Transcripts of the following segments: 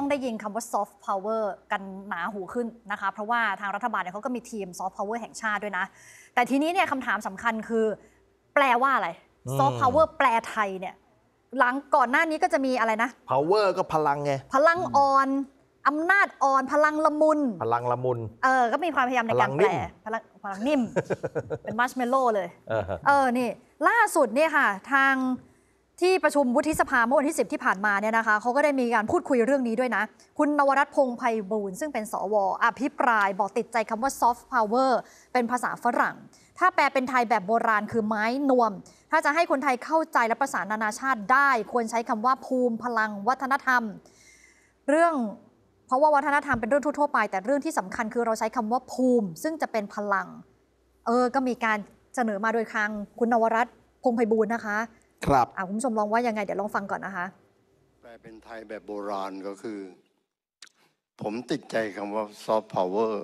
ต้องได้ยินคำว่า soft power กันหนาหูขึ้นนะคะ เพราะว่าทางรัฐบาลเนี่ยเขาก็มีทีม soft power แห่งชาติด้วยนะ แต่ทีนี้เนี่ยคำถามสำคัญคือ แปลว่าอะไร soft power แปลไทยเนี่ยหลังก่อนหน้านี้ก็จะมีอะไรนะ power ก็พลังไง พลังอ่อนอำนาจอ่อน พลังละมุน พลังละมุน เออ ก็มีความพยายามในการแปล พลังพลังนิ่มเป็นมัชเมลโล่เลยเออ นี่ล่าสุดเนี่ยค่ะ ทางที่ประชุมวุฒิสภาเมื่อวันที่ 10 ที่ผ่านมาเนี่ยนะคะเขาก็ได้มีการพูดคุยเรื่องนี้ด้วยนะ คุณนวรัตพง์ไพบูลซึ่งเป็นสวอภิปราย บอกติดใจคำว่าซอฟต์พาวเวอร์เป็นภาษาฝรั่ง ถ้าแปลเป็นไทยแบบโบราณคือไม้นวม ถ้าจะให้คนไทยเข้าใจและประสานนานาชาติได้ ควรใช้คำว่าภูมิพลังวัฒนธรรม เรื่องเพราะว่าวัฒนธรรมเป็นเรื่องทั่วไป แต่เรื่องที่สำคัญคือเราใช้คำว่าภูมิ ซึ่งจะเป็นพลังเออก็มีการเสนอมาโดยคัางคุณนวรัตพงไพบูลนะคะครับอ่คุณผู้ชมลองว่ายังไง เดี๋ยวลองฟังก่อนนะคะ แปลเป็นไทยแบบโบราณก็คือ ผมติดใจคำว่าซอฟต์พาวเวอร์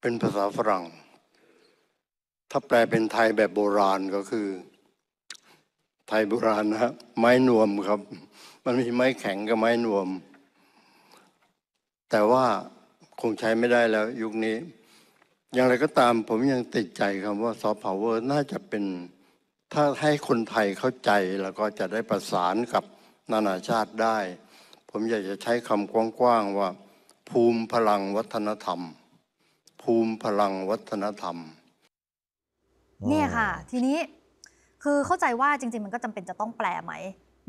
เป็นภาษาฝรั่ง ถ้าแปลเป็นไทยแบบโบราณก็คือ ไทยโบราณนะไม้นวมครับ มันมีไม้แข็งกับไม้นวม แต่ว่าคงใช้ไม่ได้แล้ว ยุคนี้ อย่างไรก็ตาม ผมยังติดใจคำว่าซอฟต์พาวเวอร์น่าจะเป็นถ้าให้คนไทยเข้าใจแล้วก็จะได้ประสานกับนานาชาติได้ ผมอยากจะใช้คำกว้างๆว่า ภูมิพลังวัฒนธรรม ภูมิพลังวัฒนธรรมเนี่ยค่ะทีนี้คือเข้าใจว่าจริง ๆ มันก็จำเป็นจะต้องแปลไหม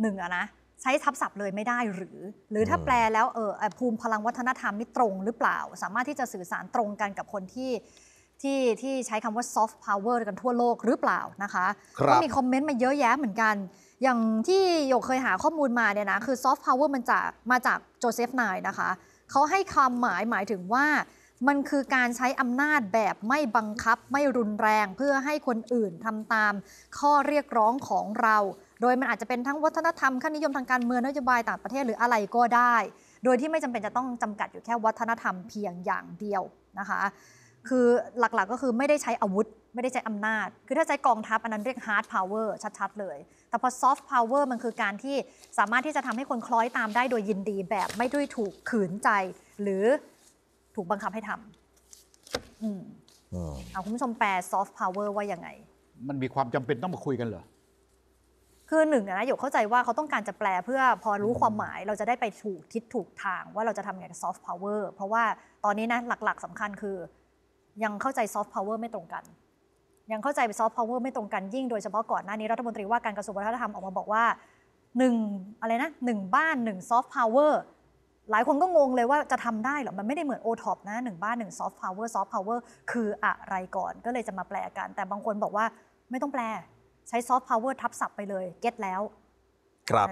หนึ่งอะนะใช้ทับศัพท์เลยไม่ได้หรือ หรือถ้าแปลแล้วเออภูมิพลังวัฒนธรรมนี่ตรงหรือเปล่า สามารถที่จะสื่อสารตรงกันกับคนที่ที่ที่ใช้คำว่าซอฟต์พาวเวอร์กันทั่วโลกหรือเปล่านะคะก็มีคอมเมนต์มาเยอะแยะเหมือนกัน อย่างที่โยกเคยหาข้อมูลมาเนี่ยนะ คือซอฟต์พาวเวอร์มันจากมาจากโจเซฟนายนะคะเขาให้คำหมายหมายถึงว่ามันคือการใช้อำนาจแบบไม่บังคับไม่รุนแรงเพื่อให้คนอื่นทำตาม ข้อเรียกร้องของเรา โดยมันอาจจะเป็นทั้งวัฒนธรรมค่านิยมทางการเมืองนโยบายต่างประเทศหรืออะไรก็ได้ โดยที่ไม่จำเป็นจะต้องจำกัดอยู่แค่วัฒนธรรมเพียงอย่างเดียวนะคะคือหลักๆก็คือไม่ได้ใช้อาวุธ ไม่ได้ใช้อำนาจ คือถ้าใช้กองทัพ อันนั้นเรียกฮาร์ดพาวเวอร์ชัด ๆ เลย แต่พอซอฟต์พาวเวอร์มันคือการที่สามารถที่จะทำให้คนคล้อยตามได้โดยยินดีแบบไม่ด้วยถูกขืนใจ หรือถูกบังคับให้ทำอเอาคุณผู้ชมแปลซอฟต์พาวเวอร์ว่ายังไง มันมีความจำเป็นต้องมาคุยกันเหรอ คือหนึ่งนะหยกเข้าใจว่าเขาต้องการจะแปลเพื่อพอรู้ความหมายเราจะได้ไปถูกทิศถูกทางว่าเราจะทำไงกับซอฟต์พาวเวอร์เพราะว่าตอนนี้นะหลักๆสำคัญคือยังเข้าใจซอฟต์พาวเวอร์ไม่ตรงกัน ยังเข้าใจซอฟต์พาวเวอร์ไม่ตรงกันยิ่งโดยเฉพาะก่อน หน้านี้รัฐมนตรีว่าการกระทรวงวัฒนธรรมออกมาบอกว่าหนึ่งอะไรนะหนึ่งบ้านหนึ่งซอฟต์พาวเวอร์หลายคนก็งงเลยว่าจะทำได้หรอ มันไม่ได้เหมือนโอท็อปนะหนึ่งบ้านหนึ่งซอฟต์พาวเวอร์ซอฟต์พาวเวอร์คืออะไรก่อน ก็เลยจะมาแปลกัน แต่บางคนบอกว่าไม่ต้องแปล ใช้ซอฟต์พาวเวอร์ทับศัพท์ไปเลยเก็ตแล้ว ครับ